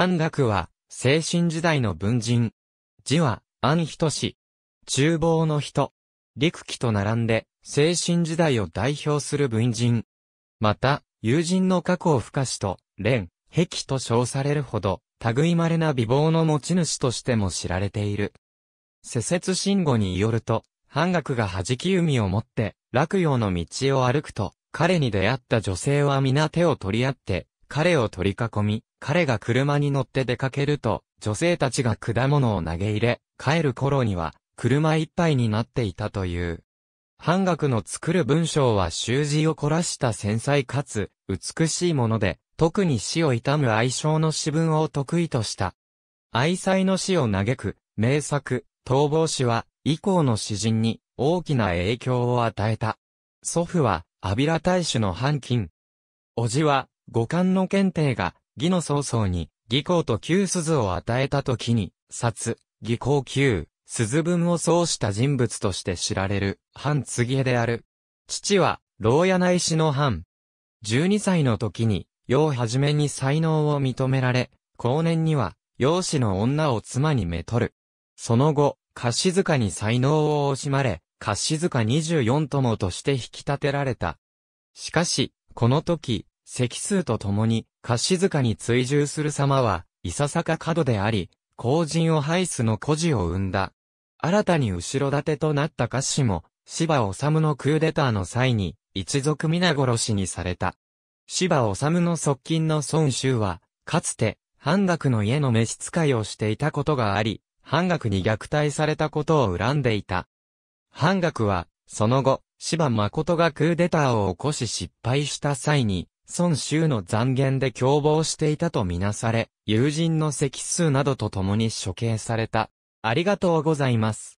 半楽は、精神時代の文人。字は、安人氏。厨房の人。陸機と並んで、精神時代を代表する文人。また、友人の過去を深しと、蓮、壁と称されるほど、類まれな美貌の持ち主としても知られている。施設信号によると、半額が弾き弓を持って、落葉の道を歩くと、彼に出会った女性は皆手を取り合って、彼を取り囲み、彼が車に乗って出かけると、女性たちが果物を投げ入れ、帰る頃には、車いっぱいになっていたという。半額の作る文章は習字を凝らした繊細かつ美しいもので、特に死を悼む愛称の詩文を得意とした。愛妻の死を嘆く、名作、逃亡詩は、以降の詩人に大きな影響を与えた。祖父は、アビラ大主の半金。叔父は、五冠の検定が、義の曹操に、義公と旧鈴を与えた時に、殺、義公旧、鈴文を奏した人物として知られる、藩継江である。父は、牢屋内氏の藩。12歳の時に、をはじめに才能を認められ、後年には、養子の女を妻にめとる。その後、貸塚に才能を惜しまれ、貸塚24友として引き立てられた。しかし、この時、席数とともに、貸塚に追従する様は、いささか角であり、後人を排すの孤児を生んだ。新たに後ろ盾となった菓子も、芝治のクーデターの際に、一族皆殺しにされた。芝治の側近の孫州は、かつて、半額の家の召使いをしていたことがあり、半額に虐待されたことを恨んでいた。半額は、その後、芝誠がクーデターを起こし失敗した際に、孫州の残言で共謀していたとみなされ、友人の席数などと共に処刑された。ありがとうございます。